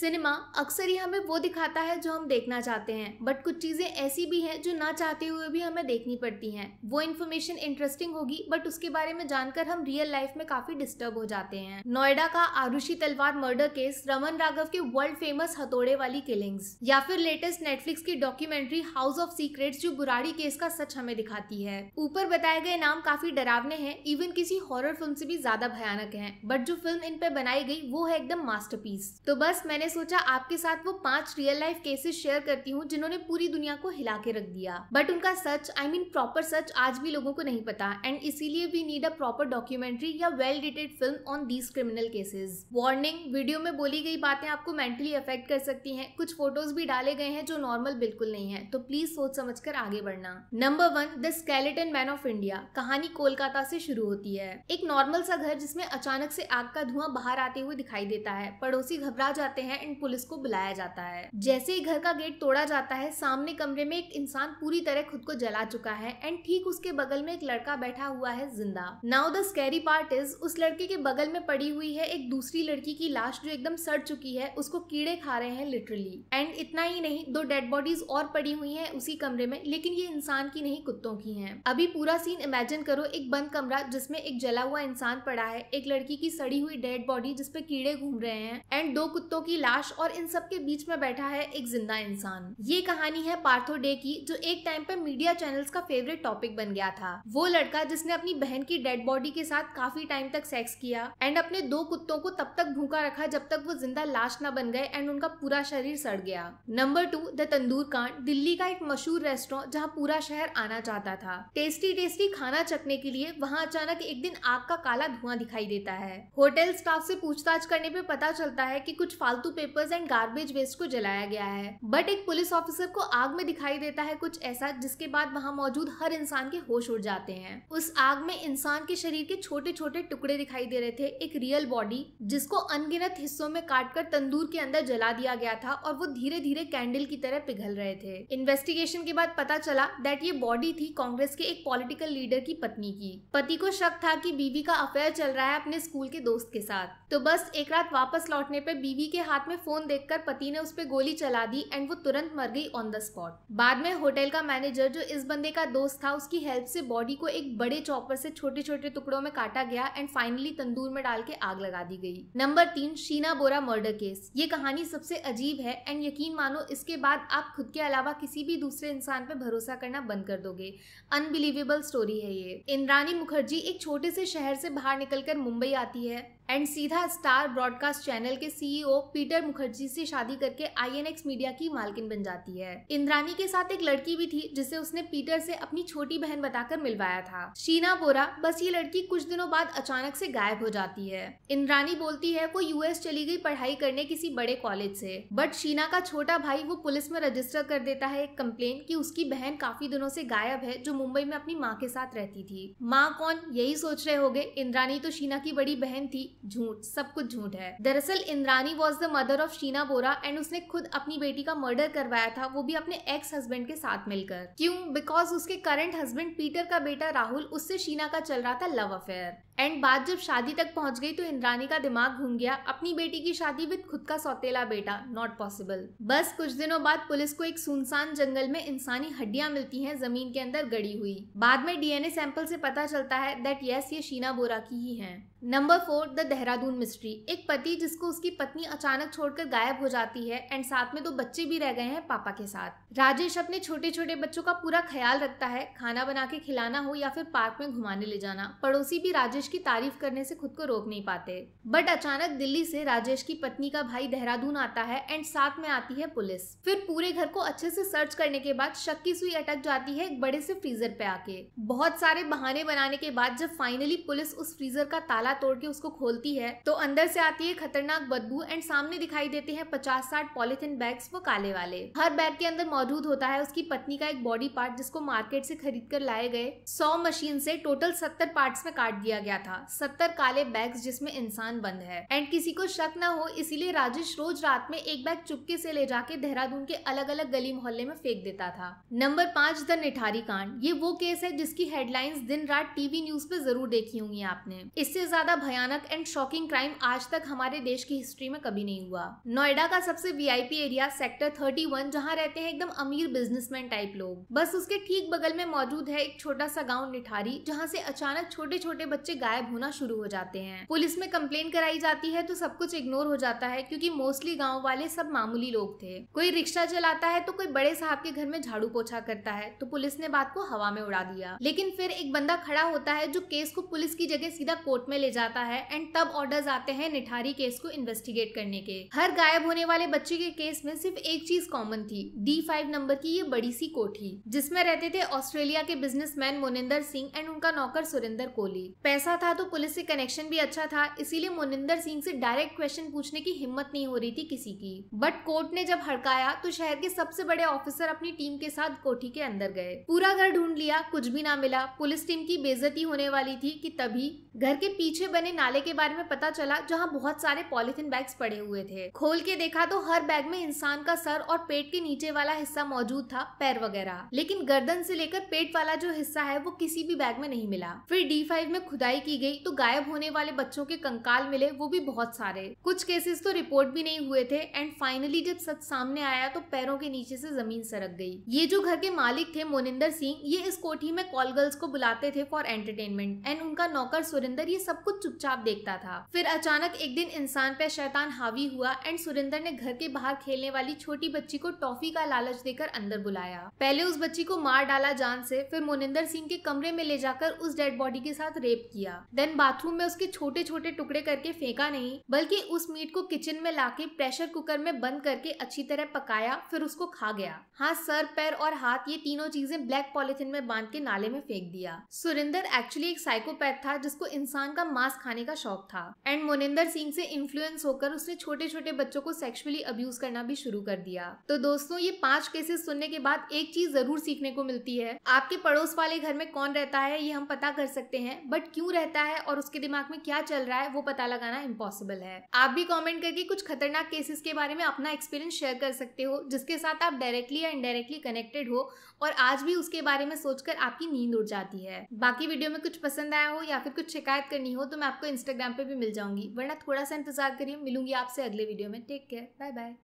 cinema अक्सर ही हमें वो दिखाता है जो हम देखना चाहते हैं बट कुछ चीज़ें ऐसी भी हैं जो ना चाहते हुए भी हमें देखनी पड़ती हैं वो इन्फॉर्मेशन इंटरेस्टिंग होगी बट उसके बारे में जानकर हम रियल लाइफ में काफ़ी डिस्टर्ब हो जाते हैं नोएडा का आरुषि तलवार मर्डर केस रमन राघव के वर्ल्ड फेमस हथौड़े वाली किलिंग्स या फिर लेटेस्ट नेटफ्लिक्स की डॉक्यूमेंट्री हाउस ऑफ सीक्रेट जो बुराड़ी केस का सच हमें दिखाती है ऊपर बताए गए नाम काफ़ी डरावने हैं इवन किसी हॉरर फिल्म से भी ज़्यादा भयानक हैं बट जो फिल्म इन पे बनाई गई वो है एकदम मास्टरपीस तो बस मैंने सोचा आपके साथ वो पांच रियल लाइफ केसेस शेयर करती हूँ जिन्होंने पूरी दुनिया को हिला के रख दिया बट उनका सच आई मीन प्रॉपर सच आज भी लोगों को नहीं पता एंड इसीलिए we need a proper documentary या वेल डिटेड film on these criminal cases warning video में बोली गई बातें आपको मेंटली अफेक्ट कर सकती है कुछ फोटोज भी डाले गए हैं जो नॉर्मल बिल्कुल नहीं है तो प्लीज सोच समझ कर आगे बढ़ना number one the skeleton man of India कहानी कोलकाता से शुरू होती है एक नॉर्मल सा घर जिसमें अचानक से आग का धुआं बाहर आते हुए दिखाई देता है पड़ोसी घबरा जाते हैं एंड पुलिस को बुलाया जाता है जैसे ही घर का गेट तोड़ा जाता है सामने कमरे में एक इंसान पूरी तरह खुद को जला चुका है एंड ठीक उसके बगल में एक लड़का बैठा हुआ है जिंदा now the scary part is उस लड़के के बगल में पड़ी हुई है एक दूसरी लड़की की लाश जो एकदम सड़ चुकी है उसको कीड़े खा रहे हैं लिटरली एंड इतना ही नहीं दो डेड बॉडीज और पड़ी हुई है उसी कमरे में लेकिन ये इंसान की नहीं कुत्तों की है अभी पूरा सीन इमेजिन करो एक बंद कमरा जिसमे एक जला हुआ इंसान पड़ा है एक लड़की की सड़ी हुई डेड बॉडी जिसपे कीड़े घूम रहे हैं एंड दो कुत्तों की लाश लाश और इन सब के बीच में बैठा है एक जिंदा इंसान ये कहानी है पार्थो डे की जो एक टाइम पे मीडिया चैनल्स का फेवरेट टॉपिक बन गया था वो लड़का जिसने अपनी बहन की डेड बॉडी के साथ काफी टाइम तक सेक्स किया एंड अपने दो कुत्तों को तब तक भूखा रखा जब तक वो जिंदा लाश न बन गए एंड उनका पूरा शरीर सड़ गया नंबर टू द तंदूर कांड दिल्ली का एक मशहूर रेस्टोरेंट जहाँ पूरा शहर आना चाहता था टेस्टी टेस्टी खाना चखने के लिए वहाँ अचानक एक दिन आग का काला धुआं दिखाई देता है होटल स्टाफ से पूछताछ करने पे पता चलता है कि कुछ फालतू पेपर्स एंड गार्बेज वेस्ट को जलाया गया है बट एक पुलिस ऑफिसर को आग में दिखाई देता है कुछ ऐसा जिसके बाद वहाँ मौजूद हर इंसान के होश उड़ जाते हैं उस आग में इंसान के शरीर के छोटे छोटे टुकड़े दिखाई दे रहे थे एक रियल बॉडी जिसको अनगिनत हिस्सों में काट कर तंदूर के अंदर जला दिया गया था और वो धीरे धीरे कैंडल की तरह पिघल रहे थे इन्वेस्टिगेशन के बाद पता चला दैट ये बॉडी थी कांग्रेस के एक पॉलिटिकल लीडर की पत्नी की पति को शक था कि बीवी का अफेयर चल रहा है अपने स्कूल के दोस्त के साथ तो बस एक रात वापस लौटने पर बीवी के हाथ हाथ में फोन देखकर पति ने उस पर गोली चला दी एंड वो तुरंत मर गई ऑन द स्पॉट बाद में होटल का मैनेजर जो इस बंदे का दोस्त था उसकी हेल्प से बॉडी को एक बड़े चॉपर से छोटे छोटे टुकड़ों में काटा गया एंड फाइनली तंदूर में डाल के आग लगा दी गई नंबर तीन शीना बोरा मर्डर केस ये कहानी सबसे अजीब है एंड यकीन मानो इसके बाद आप खुद के अलावा किसी भी दूसरे इंसान पे भरोसा करना बंद कर दोगे अनबिलीवेबल स्टोरी है ये इंद्रानी मुखर्जी एक छोटे से शहर से बाहर निकलकर मुंबई आती है एंड सीधा स्टार ब्रॉडकास्ट चैनल के सीईओ e पीटर मुखर्जी से शादी करके आईएनएक्स मीडिया की मालकिन बन जाती है इंद्रानी के साथ एक लड़की भी थी जिसे उसने पीटर से अपनी छोटी बहन बताकर मिलवाया था शीना बोरा बस ये लड़की कुछ दिनों बाद अचानक से गायब हो जाती है इंद्रानी बोलती है वो यूएस चली गई पढ़ाई करने किसी बड़े कॉलेज से बट शीना का छोटा भाई वो पुलिस में रजिस्टर कर देता है एक कम्प्लेन की उसकी बहन काफी दिनों से गायब है जो मुंबई में अपनी माँ के साथ रहती थी माँ कौन यही सोच रहे होगे इंद्रानी तो शीना की बड़ी बहन थी झूठ सब कुछ झूठ है दरअसल Indrani was the mother of Sheena Bora and उसने खुद अपनी बेटी का मर्डर करवाया था वो भी अपने एक्स हस्बैंड के साथ मिलकर क्यों बिकॉज उसके करंट हस्बैंड पीटर का बेटा राहुल उससे शीना का चल रहा था लव अफेयर एंड बात जब शादी तक पहुंच गई तो इंद्रानी का दिमाग घूम गया अपनी बेटी की शादी विद खुद का सौतेला बेटा नॉट पॉसिबल बस कुछ दिनों बाद पुलिस को एक सुनसान जंगल में इंसानी हड्डियां मिलती हैं जमीन के अंदर गड़ी हुई बाद में डीएनए सैंपल से पता चलता है दैट यस ये शीना बोरा की ही है number four the Dehradun mystery एक पति जिसको उसकी पत्नी अचानक छोड़कर गायब हो जाती है एंड साथ में दो बच्चे भी रह गए हैं पापा के साथ राजेश अपने छोटे छोटे बच्चों का पूरा ख्याल रखता है खाना बना के खिलाना हो या फिर पार्क में घुमाने ले जाना पड़ोसी भी राजेश की तारीफ करने से खुद को रोक नहीं पाते बट अचानक दिल्ली से राजेश की पत्नी का भाई देहरादून आता है एंड साथ में आती है पुलिस फिर पूरे घर को अच्छे से सर्च करने के बाद शक की सुई अटक जाती है एक बड़े से फ्रीजर पे आके बहुत सारे बहाने बनाने के बाद जब फाइनली पुलिस उस फ्रीजर का ताला तोड़ के उसको खोलती है तो अंदर से आती है खतरनाक बदबू एंड सामने दिखाई देते हैं पचास साठ पॉलिथिन बैग्स वो काले वाले हर बैग के अंदर मौजूद होता है उसकी पत्नी का एक बॉडी पार्ट जिसको मार्केट से खरीद कर लाए गए सौ मशीन से टोटल सत्तर पार्ट्स में काट दिया गया था सत्तर काले बैग्स जिसमें इंसान बंद है एंड किसी को शक न हो इसीलिए राजेश रोज रात में एक बैग चुपके से ले जाके देहरादून के अलग अलग गली मोहल्ले में फेंक देता था नंबर पाँच द निठारी कांड ये वो केस है जिसकी हेडलाइंस दिन रात टीवी न्यूज पे जरूर देखी होंगी आपने इससे ज्यादा भयानक एंड शॉकिंग क्राइम आज तक हमारे देश की हिस्ट्री में कभी नहीं हुआ नोएडा का सबसे वी एरिया सेक्टर वन जहाँ रहते हैं एकदम अमीर बिजनेसमैन टाइप लोग बस उसके ठीक बगल में मौजूद है एक छोटा सा गाँव निठारी जहाँ से अचानक छोटे छोटे बच्चे गायब होना शुरू हो जाते हैं पुलिस में कंप्लेन कराई जाती है तो सब कुछ इग्नोर हो जाता है क्योंकि मोस्टली गाँव वाले सब मामूली लोग थे कोई रिक्शा चलाता है तो कोई बड़े साहब के घर में झाड़ू पोछा करता है तो पुलिस ने बात को हवा में उड़ा दिया लेकिन फिर एक बंदा खड़ा होता है जो केस को पुलिस की जगह सीधा कोर्ट में ले जाता है एंड तब ऑर्डर्स आते हैं निठारी केस को इन्वेस्टिगेट करने के हर गायब होने वाले बच्चे के केस में सिर्फ एक चीज कॉमन थी डी फाइव नंबर की ये बड़ी सी कोठी जिसमें रहते थे ऑस्ट्रेलिया के बिजनेसमैन मोनिंदर सिंह एंड उनका नौकर सुरेंदर कोहली पैसा पैसा अच्छा था तो पुलिस से कनेक्शन भी अच्छा था इसीलिए मोनिंदर सिंह से डायरेक्ट क्वेश्चन पूछने की हिम्मत नहीं हो रही थी किसी की बट कोर्ट ने जब हड़काया तो शहर के सबसे बड़े ऑफिसर अपनी टीम के साथ कोठी के अंदर गए पूरा घर ढूंढ लिया कुछ भी ना मिला पुलिस टीम की बेजती होने वाली थी कि तभी घर के पीछे बने नाले के बारे में पता चला जहाँ बहुत सारे पॉलिथिन बैग्स पड़े हुए थे खोल के देखा तो हर बैग में इंसान का सर और पेट के नीचे वाला हिस्सा मौजूद था पैर वगैरह लेकिन गर्दन से लेकर पेट वाला जो हिस्सा है वो किसी भी बैग में नहीं मिला फिर डी फाइव में खुदाई पिटाई की गई तो गायब होने वाले बच्चों के कंकाल मिले वो भी बहुत सारे कुछ केसेस तो रिपोर्ट भी नहीं हुए थे एंड फाइनली जब सच सामने आया तो पैरों के नीचे से जमीन सरक गई ये जो घर के मालिक थे मोनिंदर सिंह ये इस कोठी में कॉल गर्ल्स को बुलाते थे फॉर एंटरटेनमेंट एंड उनका नौकर सुरेंदर ये सब कुछ चुपचाप देखता था फिर अचानक एक दिन इंसान पे शैतान हावी हुआ एंड सुरेंदर ने घर के बाहर खेलने वाली छोटी बच्ची को टॉफी का लालच देकर अंदर बुलाया पहले उस बच्ची को मार डाला जान से फिर मोनिंदर सिंह के कमरे में ले जाकर उस डेड बॉडी के साथ रेप किया दिया देन बाथरूम में उसके छोटे छोटे टुकड़े करके फेंका नहीं बल्कि उस मीट को किचन में लाके प्रेशर कुकर में बंद करके अच्छी तरह पकाया फिर उसको खा गया हाँ सर पैर और हाथ ये तीनों चीजें ब्लैक पॉलिथिन में बांध के नाले में फेंक दिया सुरिंदर एक्चुअली एक साइकोपैथ था जिसको इंसान का मांस खाने का शौक था एंड मोनिंदर सिंह से इन्फ्लुएंस होकर उसने छोटे छोटे बच्चों को सेक्सुअली अब्यूज करना भी शुरू कर दिया तो दोस्तों ये पांच केसेस सुनने के बाद एक चीज जरूर सीखने को मिलती है आपके पड़ोस वाले घर में कौन रहता है ये हम पता कर सकते हैं बट क्यूँ रहता है और उसके दिमाग में क्या चल रहा है वो पता लगाना इम्पॉसिबल है आप भी कॉमेंट करके कुछ खतरनाक केसेस के बारे में अपना एक्सपीरियंस शेयर कर सकते हो जिसके साथ आप डायरेक्टली या इनडायरेक्टली कनेक्टेड हो और आज भी उसके बारे में सोचकर आपकी नींद उड़ जाती है बाकी वीडियो में कुछ पसंद आया हो या फिर कुछ शिकायत करनी हो तो मैं आपको इंस्टाग्राम पे भी मिल जाऊंगी वरना थोड़ा सा इंतजार करिए मिलूंगी आपसे अगले वीडियो में टेक केयर बाय बाय